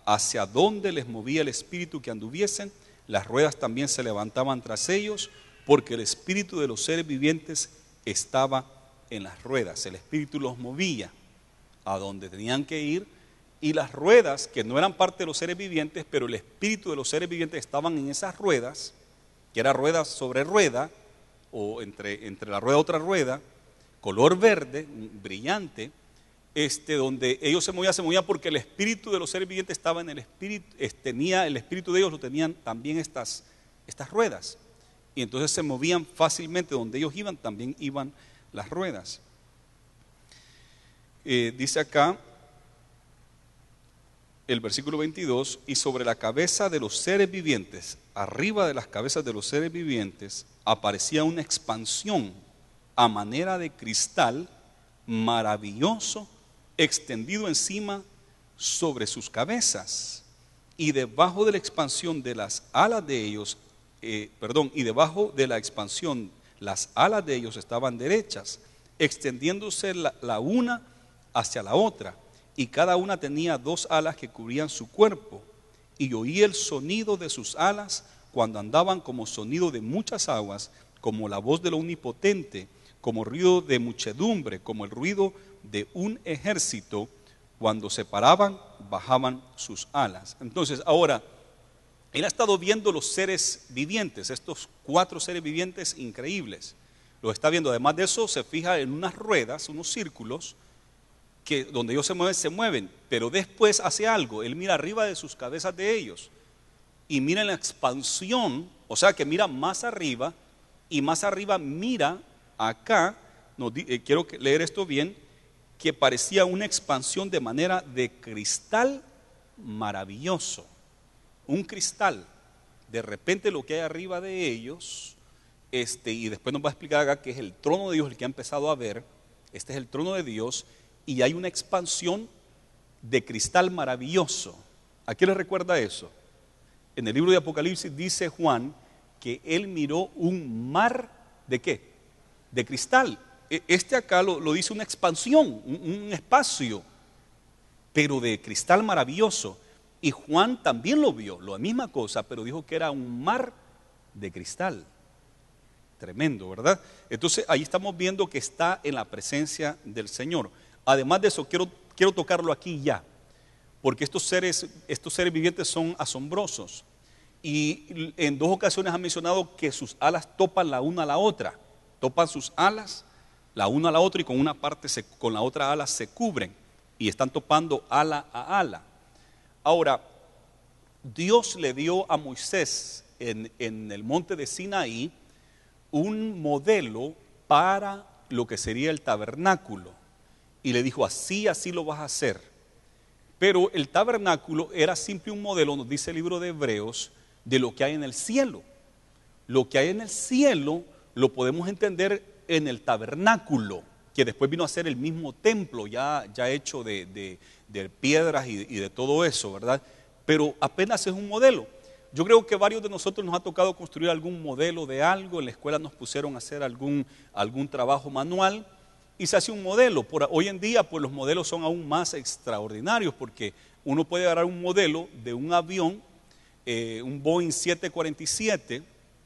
hacia donde les movía el Espíritu que anduviesen, las ruedas también se levantaban tras ellos, porque el Espíritu de los seres vivientes estaba en las ruedas. El Espíritu los movía a donde tenían que ir y las ruedas, que no eran parte de los seres vivientes, pero el espíritu de los seres vivientes estaban en esas ruedas, que era rueda sobre rueda, o entre, entre la rueda otra rueda, color verde, brillante, este, donde ellos se movían, se movían porque el espíritu de los seres vivientes estaba en el espíritu, tenía el espíritu de ellos, lo tenían también estas, estas ruedas. Y entonces se movían fácilmente, donde ellos iban, también iban las ruedas. Eh, dice acá el versículo 22, y sobre la cabeza de los seres vivientes, arriba de las cabezas de los seres vivientes, aparecía una expansión a manera de cristal maravilloso extendido encima sobre sus cabezas y debajo de la expansión de las alas de ellos, eh, perdón, y debajo de la expansión las alas de ellos estaban derechas, extendiéndose la, una hacia la otra, y cada una tenía dos alas que cubrían su cuerpo. Y oí el sonido de sus alas cuando andaban como sonido de muchas aguas, como la voz del omnipotente, como ruido de muchedumbre, como el ruido de un ejército. Cuando se paraban, bajaban sus alas. Entonces, ahora, él ha estado viendo los seres vivientes, estos cuatro seres vivientes increíbles. Lo está viendo. Además de eso, se fija en unas ruedas, unos círculos, que donde ellos se mueven, se mueven. Pero después hace algo. Él mira arriba de sus cabezas de ellos y mira la expansión, o sea que mira más arriba y más arriba mira acá. No, eh, quiero leer esto bien que parecía una expansión de manera de cristal maravilloso un cristal. De repente lo que hay arriba de ellos, este, y después nos va a explicar acá que es el trono de Dios el que ha empezado a ver, este es el trono de Dios, y hay una expansión de cristal maravilloso. ¿A quién les recuerda eso? En el libro de Apocalipsis dice Juan que él miró un mar de qué? De cristal. E, este acá lo, dice una expansión, un espacio, pero de cristal maravilloso. Y Juan también lo vio, la misma cosa, pero dijo que era un mar de cristal. Tremendo, ¿verdad? Entonces ahí estamos viendo que está en la presencia del Señor. Además de eso, quiero, quiero tocarlo aquí ya, porque estos seres, estos seres vivientes son asombrosos. Y en dos ocasiones han mencionado que sus alas topan la una a la otra, topan sus alas la una a la otra y con una parte con la otra ala se cubren y están topando ala a ala. Ahora, Dios le dio a Moisés en, el monte de Sinaí un modelo para lo que sería el tabernáculo. Y le dijo, así, así lo vas a hacer. Pero el tabernáculo era simple un modelo, nos dice el libro de Hebreos, de lo que hay en el cielo. Lo que hay en el cielo lo podemos entender en el tabernáculo, que después vino a ser el mismo templo ya, ya hecho de, de piedras y, de todo eso, ¿verdad? Pero apenas es un modelo. Yo creo que varios de nosotros nos ha tocado construir algún modelo de algo, en la escuela nos pusieron a hacer algún, algún trabajo manual y se hace un modelo. hoy en día pues los modelos son aún más extraordinarios porque uno puede agarrar un modelo de un avión, eh, un Boeing 747,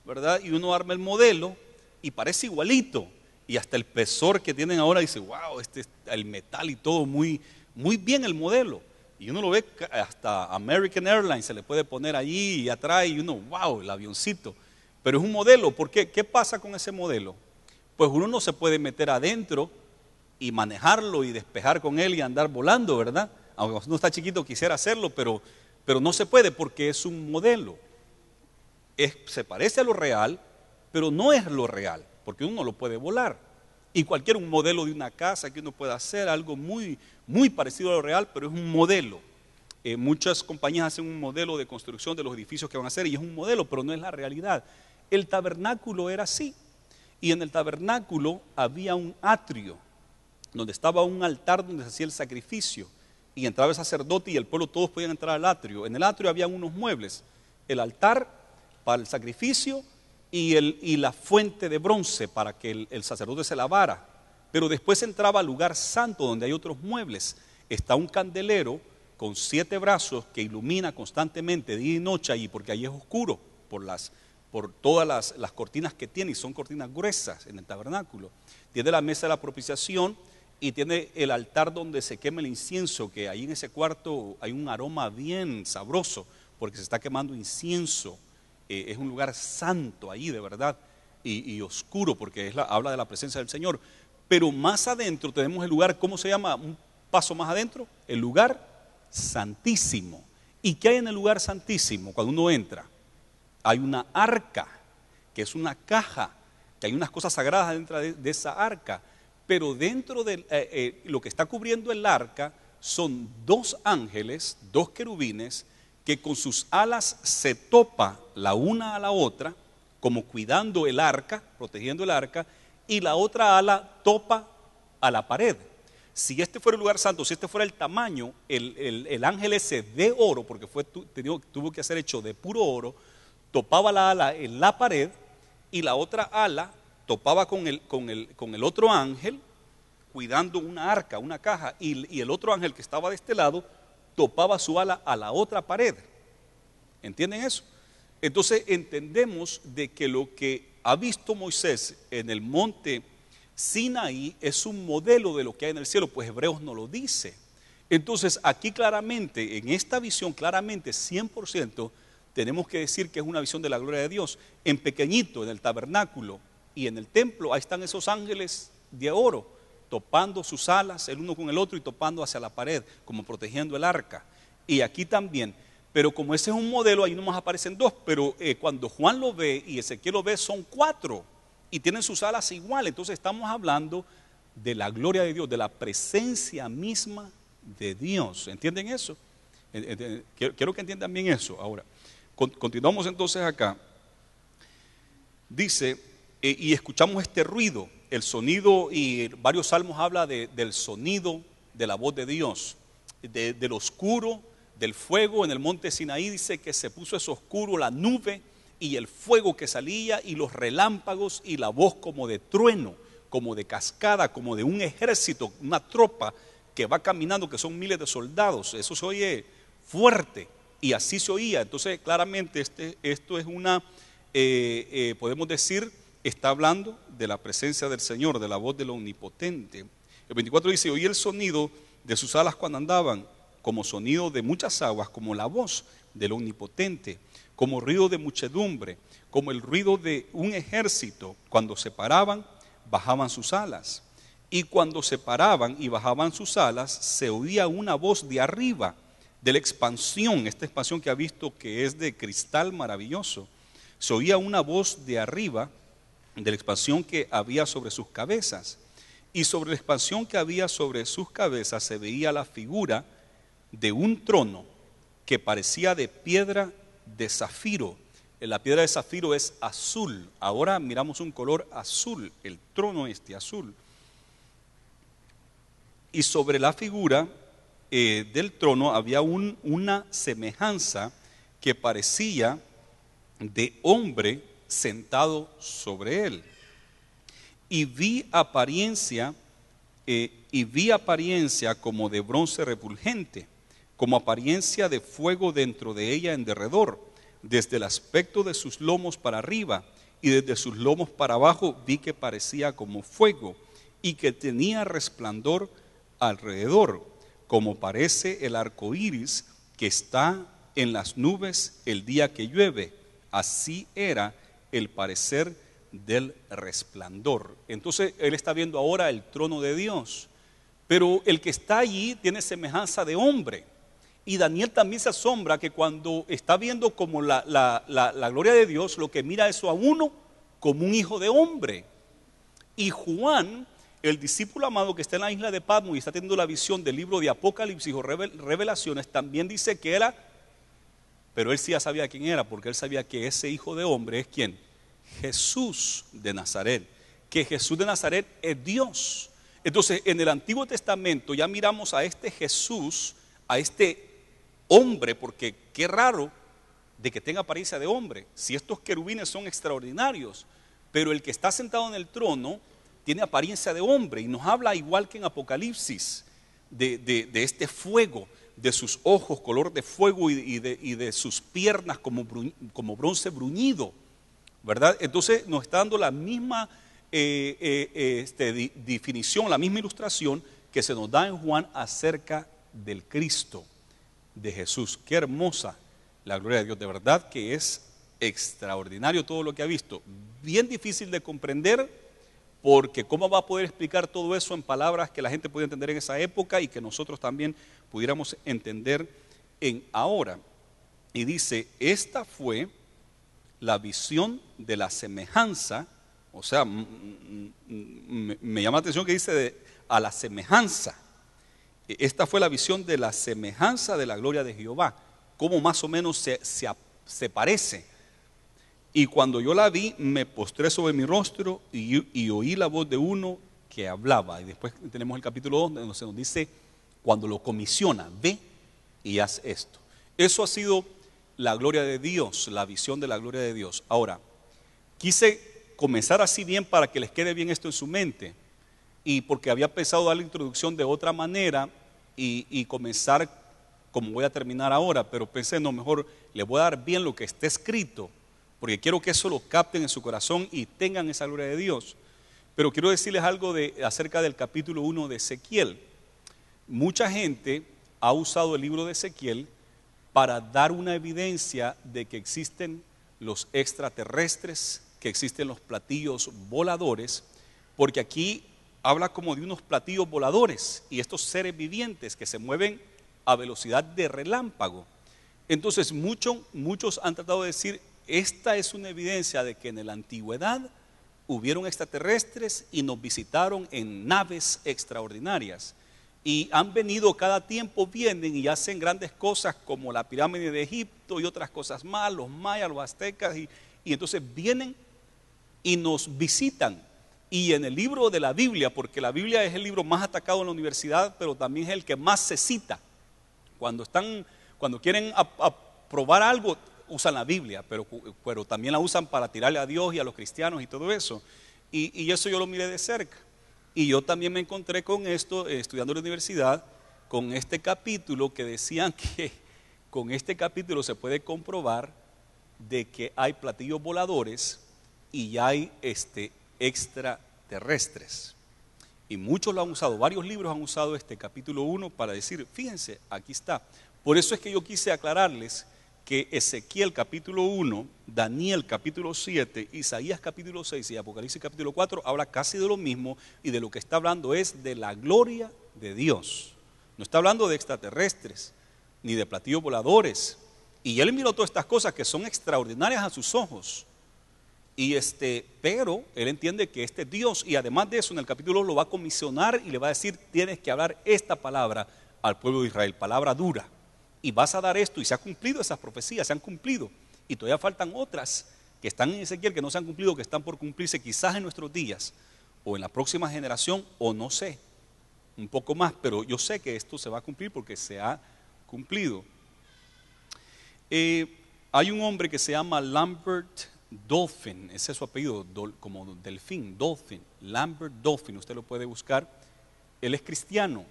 ¿verdad? Y uno arma el modelo y parece igualito. Y hasta el pesor que tienen ahora dice, wow, este, es el metal y todo muy, muy bien el modelo. Y uno lo ve hasta American Airlines, se le puede poner allí y atrás y uno, wow, el avioncito. Pero es un modelo, ¿por qué? ¿Qué pasa con ese modelo? Pues uno no se puede meter adentro y manejarlo y despejar con él y andar volando, ¿verdad? Aunque uno está chiquito, quisiera hacerlo, pero, pero no se puede porque es un modelo. se parece a lo real, pero no es lo real, porque uno lo puede volar. Y cualquier un modelo de una casa que uno pueda hacer, algo muy, muy parecido a lo real, pero es un modelo. Eh, muchas compañías hacen un modelo de construcción de los edificios que van a hacer y es un modelo, pero no es la realidad. El tabernáculo era así y en el tabernáculo había un atrio donde estaba un altar donde se hacía el sacrificio y entraba el sacerdote y el pueblo todos podían entrar al atrio. En el atrio había unos muebles, el altar para el sacrificio y, el, y la fuente de bronce para que el sacerdote se lavara pero después entraba al lugar santo donde hay otros muebles. Está un candelero con siete brazos que ilumina constantemente día y noche allí, porque allí es oscuro por, las, por todas las, cortinas que tiene, y son cortinas gruesas en el tabernáculo. Tiene la mesa de la propiciación y tiene el altar donde se quema el incienso, que ahí en ese cuarto hay un aroma bien sabroso, porque se está quemando incienso. Eh, es un lugar santo ahí, de verdad, y, oscuro, porque es la, habla de la presencia del Señor. Pero más adentro tenemos el lugar, ¿cómo se llama? Un paso más adentro, el lugar santísimo. ¿Y qué hay en el lugar santísimo cuando uno entra? Hay una arca, que es una caja, que hay unas cosas sagradas dentro de, esa arca. Pero dentro de eh, eh, lo que está cubriendo el arca son dos ángeles, dos querubines, que con sus alas se topa la una a la otra, como cuidando el arca, protegiendo el arca, y la otra ala topa a la pared. Si este fuera el lugar santo, si este fuera el tamaño, el, ángel ese de oro, porque fue, tuvo que ser hecho de puro oro, topaba la ala en la pared y la otra ala topaba con el, con con otro ángel cuidando una arca, una caja, y, y el otro ángel que estaba de este lado topaba su ala a la otra pared. ¿Entienden eso? Entonces entendemos de que lo que ha visto Moisés en el monte Sinaí es un modelo de lo que hay en el cielo, pues Hebreos no lo dice. Entonces aquí claramente, en esta visión claramente 100%, tenemos que decir que es una visión de la gloria de Dios. En pequeñito, en el tabernáculo y en el templo, ahí están esos ángeles de oro, topando sus alas el uno con el otro y topando hacia la pared, como protegiendo el arca. Y aquí también pero como ese es un modelo, ahí no nomás aparecen dos. Pero eh, cuando Juan lo ve y Ezequiel lo ve, son cuatro. Y tienen sus alas iguales. Entonces estamos hablando de la gloria de Dios, de la presencia misma de Dios. ¿Entienden eso? Quiero, que entiendan bien eso. Ahora, continuamos entonces acá. Dice, eh, y escuchamos este ruido, el sonido, y varios salmos habla del sonido de la voz de Dios, de, del oscuro del fuego en el monte Sinaí dice que se puso eso oscuro la nube y el fuego que salía y los relámpagos y la voz como de trueno, como de cascada, como de un ejército, una tropa que va caminando, que son miles de soldados. Eso se oye fuerte y así se oía. Entonces claramente este, esto es una, eh, eh, podemos decir, está hablando de la presencia del Señor, de la voz del Omnipotente. El 24 dice, oí el sonido de sus alas cuando andaban como sonido de muchas aguas, como la voz del Omnipotente, como ruido de muchedumbre, como el ruido de un ejército. Cuando se paraban, bajaban sus alas. Y cuando se paraban y bajaban sus alas, se oía una voz de arriba, de la expansión, esta expansión que ha visto que es de cristal maravilloso. Se oía una voz de arriba, de la expansión que había sobre sus cabezas. Y sobre la expansión que había sobre sus cabezas se veía la figura de un trono que parecía de piedra de zafiro. La piedra de zafiro es azul. Ahora miramos un color azul, el trono este azul. Y sobre la figura eh, del trono había un, una semejanza que parecía de hombre sentado sobre él. Y vi apariencia, eh, y vi apariencia como de bronce refulgente como apariencia de fuego dentro de ella en derredor, desde el aspecto de sus lomos para arriba y desde sus lomos para abajo vi que parecía como fuego y que tenía resplandor alrededor, como parece el arco iris que está en las nubes el día que llueve. Así era el parecer del resplandor. Entonces él está viendo ahora el trono de Dios, pero el que está allí tiene semejanza de hombre y Daniel también se asombra que cuando está viendo como la, gloria de Dios, lo que mira eso a uno como un hijo de hombre. Y Juan, el discípulo amado que está en la isla de Patmos y está teniendo la visión del libro de Apocalipsis o Revelaciones, también dice que era, pero él sí ya sabía quién era, porque él sabía que ese hijo de hombre es quién, Jesús de Nazaret. Que Jesús de Nazaret es Dios. Entonces, en el Antiguo Testamento ya miramos a este Jesús, a este hombre, porque qué raro de que tenga apariencia de hombre, si estos querubines son extraordinarios, pero el que está sentado en el trono tiene apariencia de hombre y nos habla igual que en Apocalipsis de, este fuego, de sus ojos color de fuego y, de, sus piernas como, bronce bruñido, ¿verdad? Entonces nos está dando la misma eh, eh, este, definición, la misma ilustración que se nos da en Juan acerca del Cristo de Jesús. Qué hermosa la gloria de Dios. De verdad que es extraordinario todo lo que ha visto. Bien difícil de comprender porque cómo va a poder explicar todo eso en palabras que la gente puede entender en esa época y que nosotros también pudiéramos entender en ahora. Y dice, esta fue la visión de la semejanza, o sea, me llama la atención que dice a la semejanza esta fue la visión de la semejanza de la gloria de Jehová, cómo más o menos se, se, parece. Y cuando yo la vi, me postré sobre mi rostro y, y, oí la voz de uno que hablaba. Y después tenemos el capítulo 2 donde se nos dice, cuando lo comisiona, ve y haz esto. Eso ha sido la gloria de Dios, la visión de la gloria de Dios. Ahora, quise comenzar así bien para que les quede bien esto en su mente y porque había pensado dar la introducción de otra manera y, comenzar como voy a terminar ahora, pero pensé, no, mejor le voy a dar bien lo que esté escrito, porque quiero que eso lo capten en su corazón y tengan esa gloria de Dios. Pero quiero decirles algo de, acerca del capítulo 1 de Ezequiel. Mucha gente ha usado el libro de Ezequiel para dar una evidencia de que existen los extraterrestres, que existen los platillos voladores, porque aquí habla como de unos platillos voladores y estos seres vivientes que se mueven a velocidad de relámpago. Entonces, muchos muchos han tratado de decir, esta es una evidencia de que en la antigüedad hubieron extraterrestres y nos visitaron en naves extraordinarias. Y han venido, cada tiempo vienen y hacen grandes cosas como la pirámide de Egipto y otras cosas más, los mayas, los aztecas, y entonces vienen y nos visitan y en el libro de la Biblia, porque la Biblia es el libro más atacado en la universidad, pero también es el que más se cita. Cuando, están, cuando quieren aprobar algo, usan la Biblia, pero, pero también la usan para tirarle a Dios y a los cristianos y todo eso. Y, eso yo lo miré de cerca. Y yo también me encontré con esto, eh, estudiando en la universidad, con este capítulo que decían que con este capítulo se puede comprobar de que hay platillos voladores y hay este, extraterrestres. Y muchos lo han usado, varios libros han usado este capítulo 1 para decir, fíjense, aquí está. Por eso es que yo quise aclararles que Ezequiel capítulo 1, Daniel capítulo 7, Isaías capítulo 6 y Apocalipsis capítulo 4 habla casi de lo mismo y de lo que está hablando es de la gloria de Dios. No está hablando de extraterrestres ni de platillos voladores. Y él miró todas estas cosas que son extraordinarias a sus ojos. Y este, pero él entiende que este Dios, y además de eso, en el capítulo lo va a comisionar y le va a decir: tienes que hablar esta palabra al pueblo de Israel, palabra dura, y vas a dar esto, y se han cumplido esas profecías, se han cumplido, y todavía faltan otras que están en Ezequiel, que no se han cumplido, que están por cumplirse quizás en nuestros días, o en la próxima generación, o no sé, un poco más, pero yo sé que esto se va a cumplir porque se ha cumplido. Eh, hay un hombre que se llama Lambert Dolphin, ese es su apellido, como Delfín, Dolphin, Lambert Dolphin, usted lo puede buscar. Él es cristiano,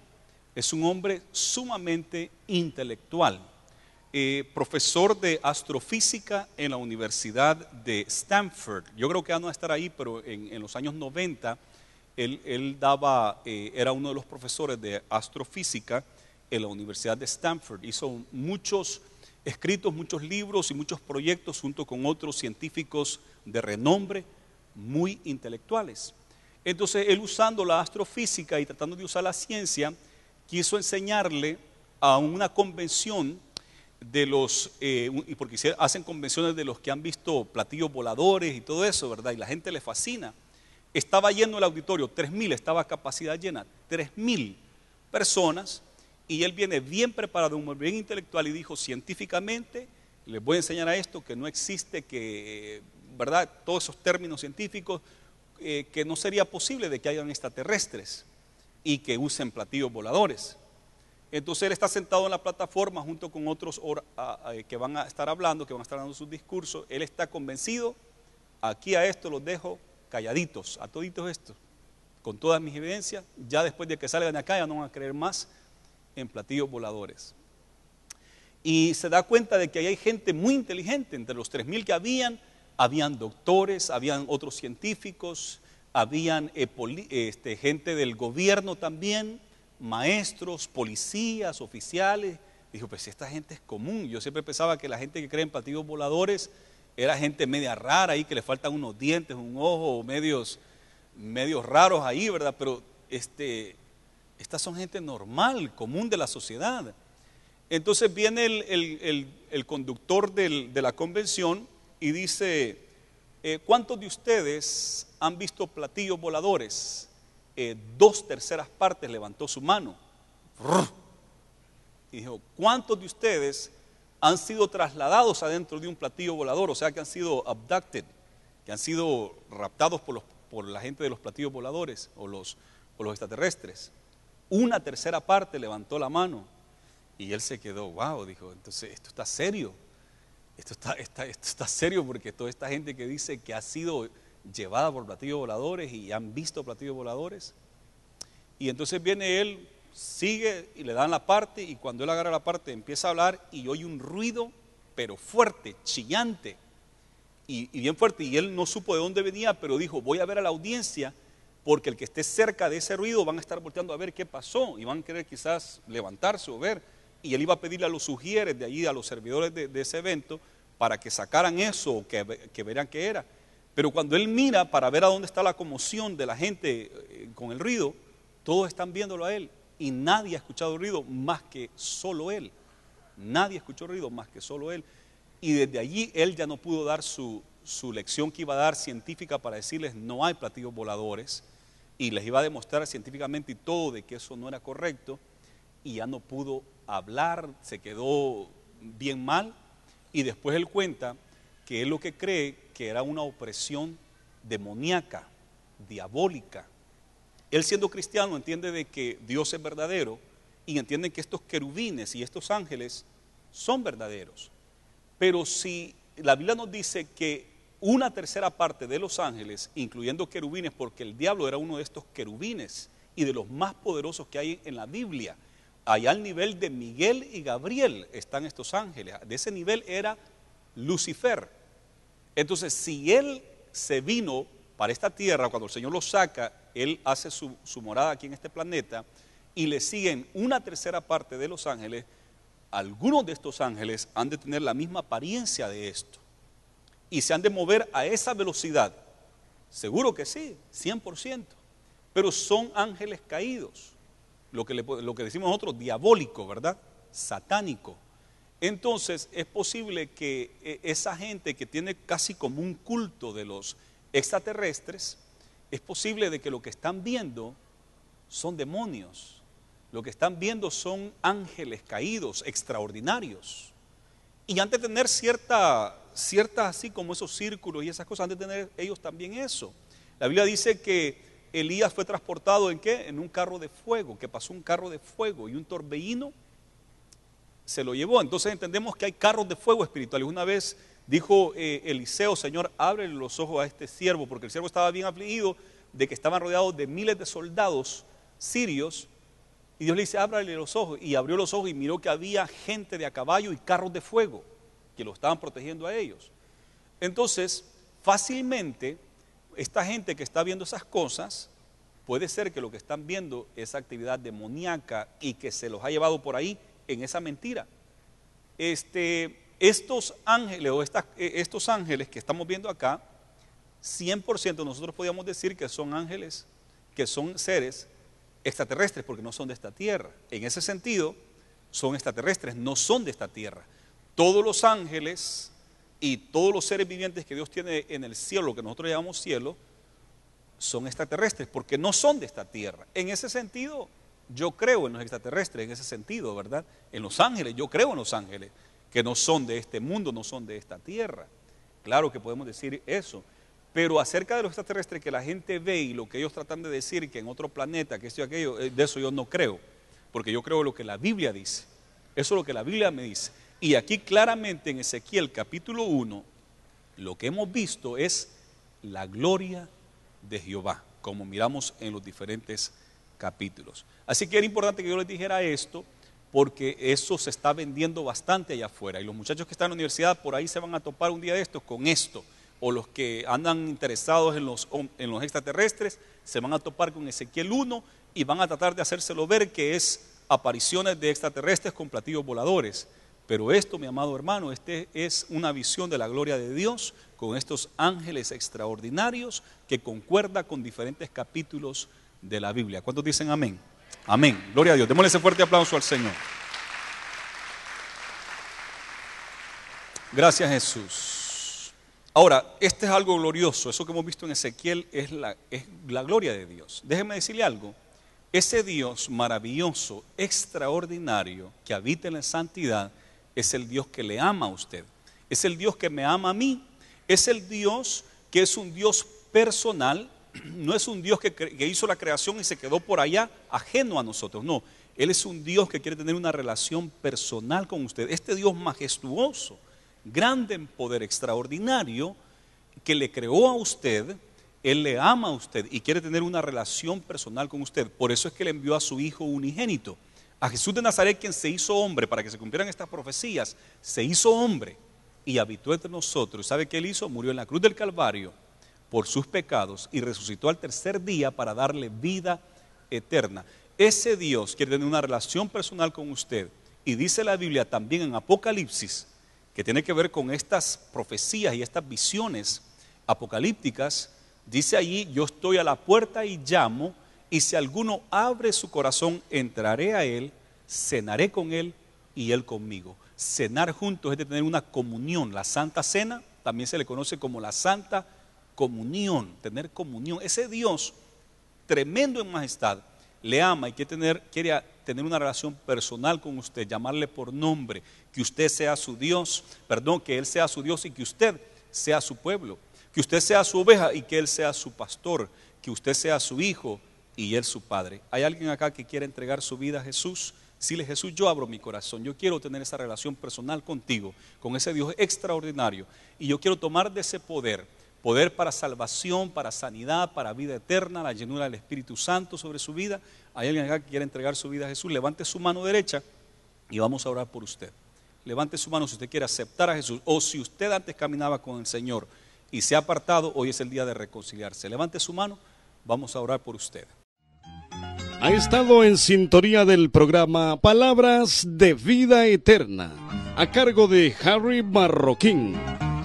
es un hombre sumamente intelectual, eh, profesor de astrofísica en la Universidad de Stanford. Yo creo que ya no va a estar ahí, pero en, los años 90 él, daba, eh, era uno de los profesores de astrofísica en la Universidad de Stanford. Hizo muchos escritos muchos libros y muchos proyectos junto con otros científicos de renombre, muy intelectuales. Entonces él usando la astrofísica y tratando de usar la ciencia, quiso enseñarle a una convención de los, eh, y porque hacen convenciones de los que han visto platillos voladores y todo eso, ¿verdad? Y la gente le fascina. Estaba lleno el auditorio, 3.000, estaba capacidad llena, 3.000 personas y él viene bien preparado, muy bien intelectual y dijo científicamente, les voy a enseñar a esto, que no existe, que, ¿verdad? Todos esos términos científicos, eh, que no sería posible de que hayan extraterrestres y que usen platillos voladores. Entonces él está sentado en la plataforma junto con otros eh, que van a estar hablando, que van a estar dando sus discursos. Él está convencido, aquí a esto los dejo calladitos, a toditos estos, con todas mis evidencias. Ya después de que salgan de acá ya no van a creer más en platillos voladores. Y se da cuenta de que ahí hay gente muy inteligente, entre los 3.000 que habían, habían doctores, habían otros científicos, habían eh, este, gente del gobierno también, maestros, policías, oficiales. Dijo, pues esta gente es común. Yo siempre pensaba que la gente que cree en platillos voladores era gente media rara ahí, que le faltan unos dientes, un ojo, medios, medios raros ahí, ¿verdad? Pero este, estas son gente normal, común de la sociedad. Entonces viene el, conductor de la convención y dice, eh, ¿cuántos de ustedes han visto platillos voladores? Eh, dos terceras partes levantó su mano. Y dijo, ¿cuántos de ustedes han sido trasladados adentro de un platillo volador? O sea, que han sido abducted, que han sido raptados por, la gente de los platillos voladores o los, o los extraterrestres. Una tercera parte levantó la mano. Y él se quedó, wow, dijo, entonces esto está serio. Esto está, serio porque toda esta gente que dice que ha sido llevada por platillos voladores y han visto platillos voladores. Y entonces viene él, sigue y le dan la parte y cuando él agarra la parte empieza a hablar y oye un ruido, pero fuerte, chillante y, y bien fuerte. Y él no supo de dónde venía, pero dijo, voy a ver a la audiencia porque el que esté cerca de ese ruido van a estar volteando a ver qué pasó y van a querer quizás levantarse o ver. Y él iba a pedirle a los sugieres de allí, a los servidores de, ese evento, para que sacaran eso, que, que veran qué era. Pero cuando él mira para ver a dónde está la conmoción de la gente eh, con el ruido, todos están viéndolo a él y nadie ha escuchado ruido más que solo él. Nadie escuchó ruido más que solo él. Y desde allí él ya no pudo dar su, su lección que iba a dar científica para decirles no hay platillos voladores, y les iba a demostrar científicamente y todo de que eso no era correcto y ya no pudo hablar, se quedó bien mal y después él cuenta que es lo que cree que era una opresión demoníaca, diabólica. Él siendo cristiano entiende de que Dios es verdadero y entiende que estos querubines y estos ángeles son verdaderos. Pero si la Biblia nos dice que una tercera parte de los ángeles, incluyendo querubines, porque el diablo era uno de estos querubines y de los más poderosos que hay en la Biblia. Allá al nivel de Miguel y Gabriel están estos ángeles. De ese nivel era Lucifer. Entonces, si él se vino para esta tierra, cuando el Señor lo saca, él hace su, su morada aquí en este planeta y le siguen una tercera parte de los ángeles, algunos de estos ángeles han de tener la misma apariencia de esto y se han de mover a esa velocidad. Seguro que sí, 100%. Pero son ángeles caídos, lo que, lo que decimos nosotros, diabólico, ¿verdad? Satánico. Entonces es posible que eh, esa gente que tiene casi como un culto de los extraterrestres, es posible de que lo que están viendo son demonios, lo que están viendo son ángeles caídos, extraordinarios. Y han de tener cierta ciertas, así como esos círculos y esas cosas, han de tener ellos también eso. La Biblia dice que Elías fue transportado en qué? En un carro de fuego, que pasó un carro de fuego y un torbellino se lo llevó. Entonces entendemos que hay carros de fuego espirituales. Una vez dijo eh, Eliseo, Señor, ábrele los ojos a este siervo, porque el siervo estaba bien afligido de que estaban rodeados de miles de soldados sirios. Y Dios le dice, ábrele los ojos. Y abrió los ojos y miró que había gente de a caballo y carros de fuego que lo estaban protegiendo a ellos. Entonces, fácilmente, esta gente que está viendo esas cosas, puede ser que lo que están viendo es actividad demoníaca y que se los ha llevado por ahí en esa mentira. Este, estos ángeles o eh, estos ángeles que estamos viendo acá, 100% nosotros podíamos decir que son ángeles, que son seres extraterrestres porque no son de esta tierra. En ese sentido, son extraterrestres, no son de esta tierra todos los ángeles y todos los seres vivientes que Dios tiene en el cielo, que nosotros llamamos cielo, son extraterrestres, porque no son de esta tierra. En ese sentido, yo creo en los extraterrestres, en ese sentido, ¿verdad? En los ángeles, yo creo en los ángeles, que no son de este mundo, no son de esta tierra. Claro que podemos decir eso. Pero acerca de los extraterrestres que la gente ve y lo que ellos tratan de decir, que en otro planeta, que esto y aquello, eh, de eso yo no creo. Porque yo creo lo que la Biblia dice. Eso es lo que la Biblia me dice. Y aquí claramente en Ezequiel capítulo 1, lo que hemos visto es la gloria de Jehová, como miramos en los diferentes capítulos. Así que era importante que yo les dijera esto, porque eso se está vendiendo bastante allá afuera. Y los muchachos que están en la universidad por ahí se van a topar un día de estos con esto. O los que andan interesados en los, en los extraterrestres se van a topar con Ezequiel 1 y van a tratar de hacérselo ver que es apariciones de extraterrestres con platillos voladores. Pero esto, mi amado hermano, este es una visión de la gloria de Dios con estos ángeles extraordinarios que concuerda con diferentes capítulos de la Biblia. ¿Cuántos dicen amén? Amén. Gloria a Dios. Démosle ese fuerte aplauso al Señor. Gracias Jesús. Ahora, este es algo glorioso. Eso que hemos visto en Ezequiel es la, es la gloria de Dios. Déjenme decirle algo. Ese Dios maravilloso, extraordinario, que habita en la santidad, es el Dios que le ama a usted, es el Dios que me ama a mí, es el Dios que es un Dios personal, no es un Dios que, hizo la creación y se quedó por allá ajeno a nosotros, no, Él es un Dios que quiere tener una relación personal con usted, este Dios majestuoso, grande en poder, extraordinario, que le creó a usted, Él le ama a usted y quiere tener una relación personal con usted, por eso es que le envió a su Hijo unigénito a Jesús de Nazaret, quien se hizo hombre para que se cumplieran estas profecías, se hizo hombre y habitó entre nosotros. ¿Sabe qué él hizo? Murió en la cruz del Calvario por sus pecados y resucitó al tercer día para darle vida eterna. Ese Dios quiere tener una relación personal con usted. Y dice la Biblia también en Apocalipsis, que tiene que ver con estas profecías y estas visiones apocalípticas, dice allí, yo estoy a la puerta y llamo y si alguno abre su corazón, entraré a él, cenaré con él y él conmigo. Cenar juntos es de tener una comunión. La Santa Cena también se le conoce como la Santa Comunión, tener comunión. Ese Dios tremendo en majestad le ama y quiere tener, quiere tener una relación personal con usted, llamarle por nombre, que usted sea su Dios, perdón, que Él sea su Dios y que usted sea su pueblo, que usted sea su oveja y que Él sea su pastor, que usted sea su hijo y Él su Padre. ¿Hay alguien acá que quiere entregar su vida a Jesús? le Jesús, yo abro mi corazón, yo quiero tener esa relación personal contigo, con ese Dios extraordinario. Y yo quiero tomar de ese poder, poder para salvación, para sanidad, para vida eterna, la llenura del Espíritu Santo sobre su vida. ¿Hay alguien acá que quiere entregar su vida a Jesús? Levante su mano derecha y vamos a orar por usted. Levante su mano si usted quiere aceptar a Jesús o si usted antes caminaba con el Señor y se ha apartado, hoy es el día de reconciliarse. Levante su mano, vamos a orar por usted ha estado en sintonía del programa Palabras de Vida Eterna, a cargo de Harry Marroquín,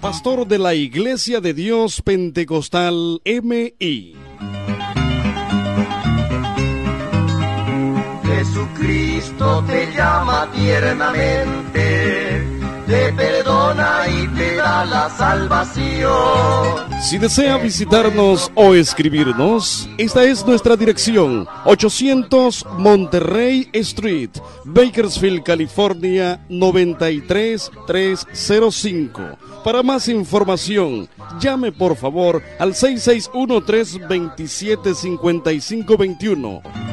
pastor de la Iglesia de Dios Pentecostal MI. Jesucristo te llama tiernamente te perdona y te da la salvación. Si desea visitarnos o escribirnos, esta es nuestra dirección, 800 Monterrey Street, Bakersfield, California, 93305. Para más información, llame por favor al 661-327-5521.